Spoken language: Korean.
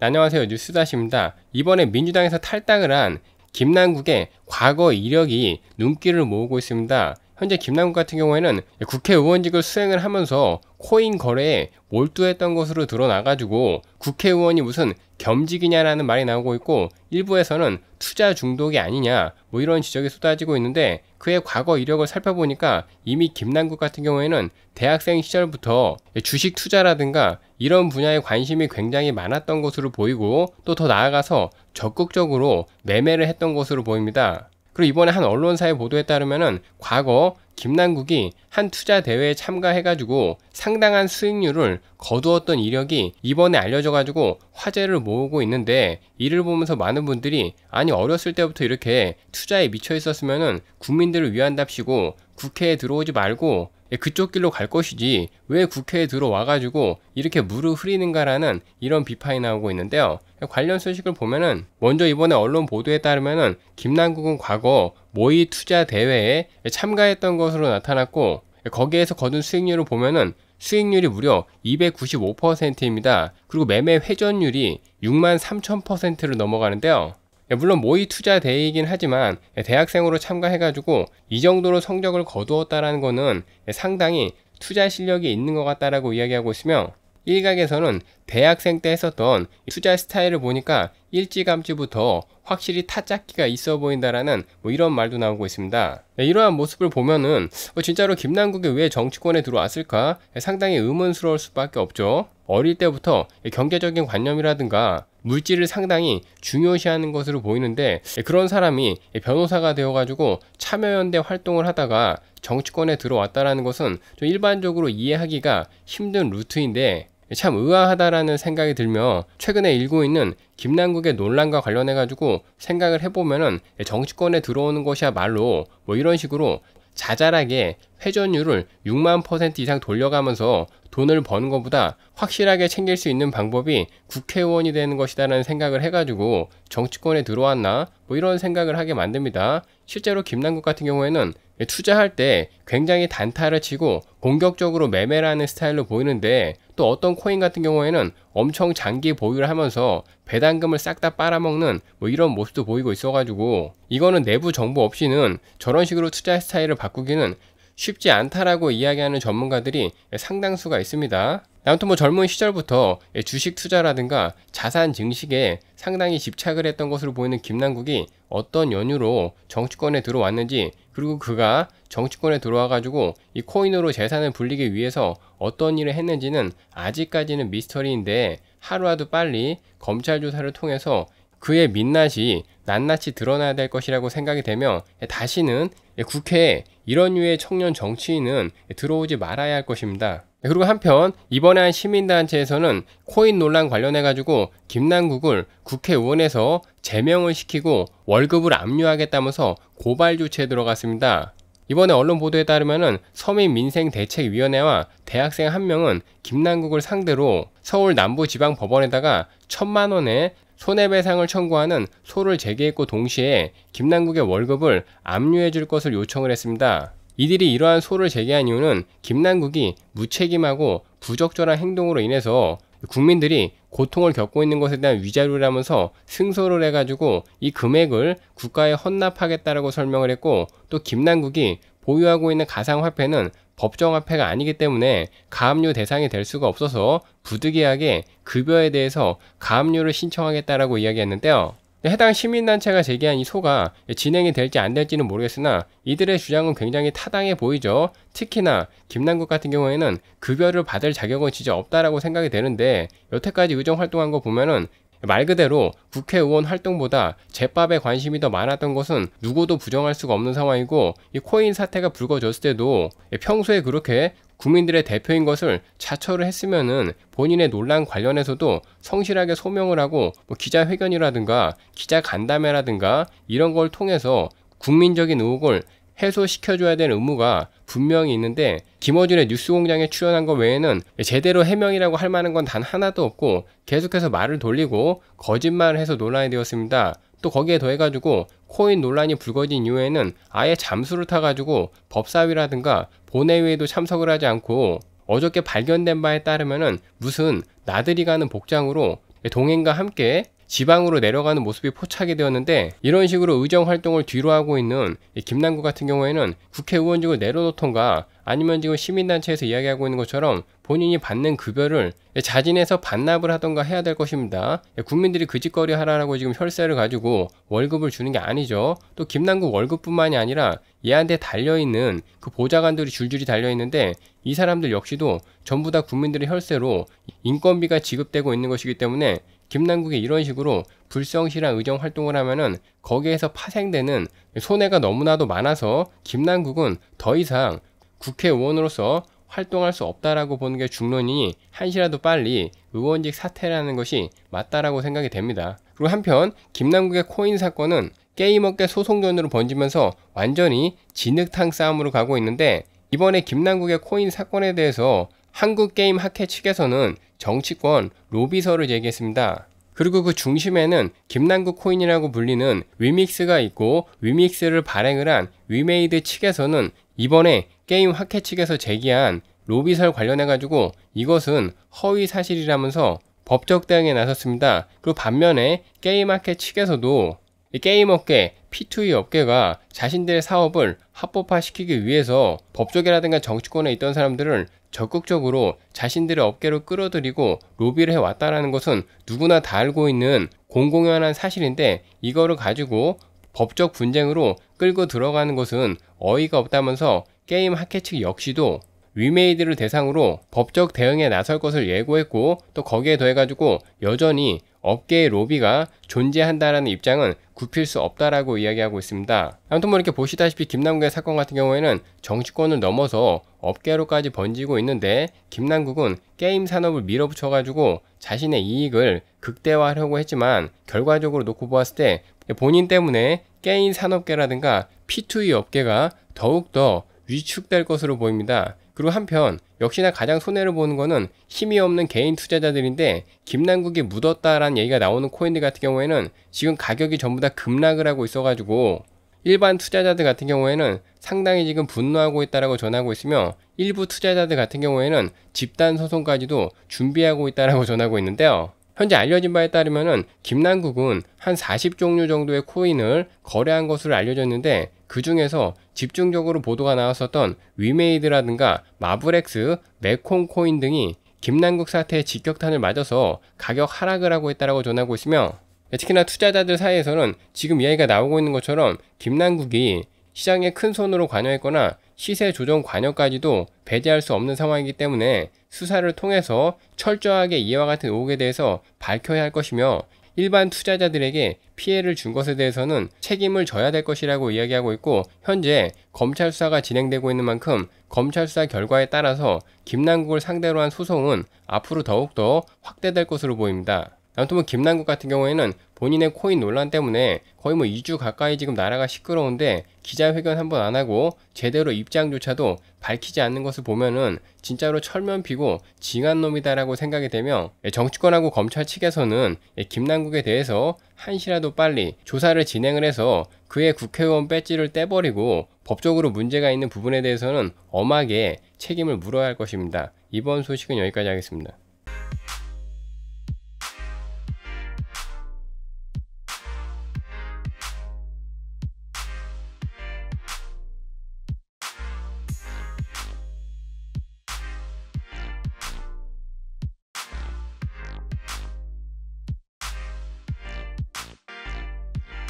네, 안녕하세요 뉴스다시입니다. 이번에 민주당에서 탈당을 한 김남국의 과거 이력이 눈길을 모으고 있습니다. 현재 김남국 같은 경우에는 국회의원직을 수행을 하면서 코인 거래에 몰두했던 것으로 드러나가지고 국회의원이 무슨 겸직이냐라는 말이 나오고 있고 일부에서는 투자 중독이 아니냐 뭐 이런 지적이 쏟아지고 있는데 그의 과거 이력을 살펴보니까 이미 김남국 같은 경우에는 대학생 시절부터 주식 투자라든가 이런 분야에 관심이 굉장히 많았던 것으로 보이고 또 더 나아가서 적극적으로 매매를 했던 것으로 보입니다. 그리고 이번에 한 언론사의 보도에 따르면은 과거 김남국이 한 투자 대회에 참가해가지고 상당한 수익률을 거두었던 이력이 이번에 알려져가지고 화제를 모으고 있는데 이를 보면서 많은 분들이 아니 어렸을 때부터 이렇게 투자에 미쳐 있었으면은 국민들을 위한답시고 국회에 들어오지 말고 예, 그쪽 길로 갈 것이지 왜 국회에 들어와가지고 이렇게 물을 흐리는가라는 이런 비판이 나오고 있는데요. 관련 소식을 보면은 먼저 이번에 언론 보도에 따르면은 김남국은 과거 모의 투자 대회에 참가했던 것으로 나타났고 예, 거기에서 거둔 수익률을 보면은 수익률이 무려 295%입니다. 그리고 매매 회전율이 6 3 0 0 0를 넘어가는데요. 예, 물론 모의 투자 대회이긴 하지만 예, 대학생으로 참가해가지고 이 정도로 성적을 거두었다라는 거는 예, 상당히 투자 실력이 있는 것 같다라고 이야기하고 있으며 일각에서는 대학생 때 했었던 투자 스타일을 보니까 일찌감치부터 확실히 타짝기가 있어 보인다라는 뭐 이런 말도 나오고 있습니다. 이러한 모습을 보면은 어, 진짜로 김남국이 왜 정치권에 들어왔을까 상당히 의문스러울 수밖에 없죠. 어릴 때부터 경제적인 관념이라든가 물질을 상당히 중요시하는 것으로 보이는데 그런 사람이 변호사가 되어가지고 참여연대 활동을 하다가 정치권에 들어왔다라는 것은 좀 일반적으로 이해하기가 힘든 루트인데 참 의아하다라는 생각이 들며 최근에 읽고 있는 김남국의 논란과 관련해 가지고 생각을 해보면은 정치권에 들어오는 것이야말로 뭐 이런 식으로 자잘하게 회전율을 6만 퍼센트 이상 돌려가면서 돈을 버는 것보다 확실하게 챙길 수 있는 방법이 국회의원이 되는 것이다라는 생각을 해가지고 정치권에 들어왔나 뭐 이런 생각을 하게 만듭니다. 실제로 김남국 같은 경우에는 투자할 때 굉장히 단타를 치고 공격적으로 매매를 하는 스타일로 보이는데 또 어떤 코인 같은 경우에는 엄청 장기 보유를 하면서 배당금을 싹 다 빨아먹는 뭐 이런 모습도 보이고 있어가지고 이거는 내부 정보 없이는 저런 식으로 투자 스타일을 바꾸기는 쉽지 않다라고 이야기하는 전문가들이 상당수가 있습니다. 아무튼 뭐 젊은 시절부터 주식 투자라든가 자산 증식에 상당히 집착을 했던 것으로 보이는 김남국이 어떤 연유로 정치권에 들어왔는지 그리고 그가 정치권에 들어와 가지고 이 코인으로 재산을 불리기 위해서 어떤 일을 했는지는 아직까지는 미스터리인데 하루라도 빨리 검찰 조사를 통해서 그의 민낯이 낱낱이 드러나야 될 것이라고 생각이 되며 다시는 국회에 이런 유의 청년 정치인은 들어오지 말아야 할 것입니다. 그리고 한편 이번에 한 시민단체에서는 코인 논란 관련해 가지고 김남국을 국회의원에서 제명을 시키고 월급을 압류하겠다면서 고발 조치에 들어갔습니다. 이번에 언론 보도에 따르면 서민민생대책위원회와 대학생 한 명은 김남국을 상대로 서울 남부지방법원에다가 천만 원의 손해배상을 청구하는 소를 재개했고 동시에 김남국의 월급을 압류해 줄 것을 요청을 했습니다. 이들이 이러한 소를 재개한 이유는 김남국이 무책임하고 부적절한 행동으로 인해서 국민들이 고통을 겪고 있는 것에 대한 위자료라면서 승소를 해가지고 이 금액을 국가에 헌납하겠다라고 설명을 했고 또 김남국이 보유하고 있는 가상화폐는 법정화폐가 아니기 때문에 가압류 대상이 될 수가 없어서 부득이하게 급여에 대해서 가압류를 신청하겠다라고 이야기했는데요. 해당 시민단체가 제기한 이 소가 진행이 될지 안 될지는 모르겠으나 이들의 주장은 굉장히 타당해 보이죠. 특히나 김남국 같은 경우에는 급여를 받을 자격은 진짜 없다라고 생각이 되는데 여태까지 의정 활동한 거 보면은 말 그대로 국회의원 활동보다 제밥에 관심이 더 많았던 것은 누구도 부정할 수가 없는 상황이고 이 코인 사태가 불거졌을 때도 평소에 그렇게 국민들의 대표인 것을 자처를 했으면은 본인의 논란 관련해서도 성실하게 소명을 하고 뭐 기자회견이라든가 기자 간담회라든가 이런 걸 통해서 국민적인 의혹을 해소시켜줘야 될 의무가 분명히 있는데 김어준의 뉴스공장에 출연한 것 외에는 제대로 해명이라고 할 만한 건 단 하나도 없고 계속해서 말을 돌리고 거짓말을 해서 논란이 되었습니다. 또 거기에 더해가지고 코인 논란이 불거진 이후에는 아예 잠수를 타가지고 법사위라든가 본회의에도 참석을 하지 않고 어저께 발견된 바에 따르면 무슨 나들이 가는 복장으로 동행과 함께 지방으로 내려가는 모습이 포착이 되었는데 이런 식으로 의정 활동을 뒤로 하고 있는 김남구 같은 경우에는 국회의원직을 내려놓던가 아니면 지금 시민단체에서 이야기하고 있는 것처럼 본인이 받는 급여를 자진해서 반납을 하던가 해야 될 것입니다. 예, 국민들이 그짓거리 하라라고 지금 혈세를 가지고 월급을 주는 게 아니죠. 또 김남국 월급뿐만이 아니라 얘한테 달려있는 그 보좌관들이 줄줄이 달려있는데 이 사람들 역시도 전부 다 국민들의 혈세로 인건비가 지급되고 있는 것이기 때문에 김남국이 이런 식으로 불성실한 의정 활동을 하면은 거기에서 파생되는 손해가 너무나도 많아서 김남국은 더 이상 국회의원으로서 활동할 수 없다라고 보는 게 중론이니 한시라도 빨리 의원직 사퇴라는 것이 맞다라고 생각이 됩니다. 그리고 한편 김남국의 코인 사건은 게임업계 소송전으로 번지면서 완전히 진흙탕 싸움으로 가고 있는데 이번에 김남국의 코인 사건에 대해서 한국게임학회 측에서는 정치권 로비서를 제기했습니다. 그리고 그 중심에는 김남국 코인이라고 불리는 위믹스가 있고 위믹스를 발행을 한 위메이드 측에서는 이번에 게임 학회 측에서 제기한 로비설 관련해가지고 이것은 허위 사실이라면서 법적 대응에 나섰습니다. 그리고 반면에 게임 학회 측에서도 게임 업계, P2E 업계가 자신들의 사업을 합법화시키기 위해서 법조계라든가 정치권에 있던 사람들을 적극적으로 자신들의 업계로 끌어들이고 로비를 해왔다라는 것은 누구나 다 알고 있는 공공연한 사실인데 이거를 가지고 법적 분쟁으로 끌고 들어가는 것은 어이가 없다면서 게임 학회 측 역시도 위메이드를 대상으로 법적 대응에 나설 것을 예고했고 또 거기에 더해가지고 여전히 업계의 로비가 존재한다라는 입장은 굽힐 수 없다라고 이야기하고 있습니다. 아무튼 뭐 이렇게 보시다시피 김남국의 사건 같은 경우에는 정치권을 넘어서 업계로까지 번지고 있는데 김남국은 게임 산업을 밀어붙여가지고 자신의 이익을 극대화하려고 했지만 결과적으로 놓고 보았을 때 본인 때문에 게임 산업계라든가 P2E 업계가 더욱더 위축될 것으로 보입니다. 그리고 한편 역시나 가장 손해를 보는 것은 힘이 없는 개인 투자자들인데 김남국이 묻었다라는 얘기가 나오는 코인들 같은 경우에는 지금 가격이 전부 다 급락을 하고 있어가지고 일반 투자자들 같은 경우에는 상당히 지금 분노하고 있다라고 전하고 있으며 일부 투자자들 같은 경우에는 집단 소송까지도 준비하고 있다라고 전하고 있는데요. 현재 알려진 바에 따르면 김남국은 한 40종류 정도의 코인을 거래한 것으로 알려졌는데 그 중에서 집중적으로 보도가 나왔었던 위메이드라든가 마블렉스, 메콩 코인 등이 김남국 사태의 직격탄을 맞아서 가격 하락을 하고 있다고 전하고 있으며 특히나 투자자들 사이에서는 지금 이야기가 나오고 있는 것처럼 김남국이 시장에 큰 손으로 관여했거나 시세 조정 관여까지도 배제할 수 없는 상황이기 때문에 수사를 통해서 철저하게 이와 같은 의혹에 대해서 밝혀야 할 것이며 일반 투자자들에게 피해를 준 것에 대해서는 책임을 져야 될 것이라고 이야기하고 있고 현재 검찰 수사가 진행되고 있는 만큼 검찰 수사 결과에 따라서 김남국을 상대로 한 소송은 앞으로 더욱더 확대될 것으로 보입니다. 아무튼 뭐 김남국 같은 경우에는 본인의 코인 논란 때문에 거의 뭐 2주 가까이 지금 나라가 시끄러운데 기자회견 한 번 안 하고 제대로 입장조차도 밝히지 않는 것을 보면은 진짜로 철면피고 징한 놈이다라고 생각이 되며 예, 정치권하고 검찰 측에서는 예, 김남국에 대해서 한시라도 빨리 조사를 진행을 해서 그의 국회의원 배지를 떼버리고 법적으로 문제가 있는 부분에 대해서는 엄하게 책임을 물어야 할 것입니다. 이번 소식은 여기까지 하겠습니다.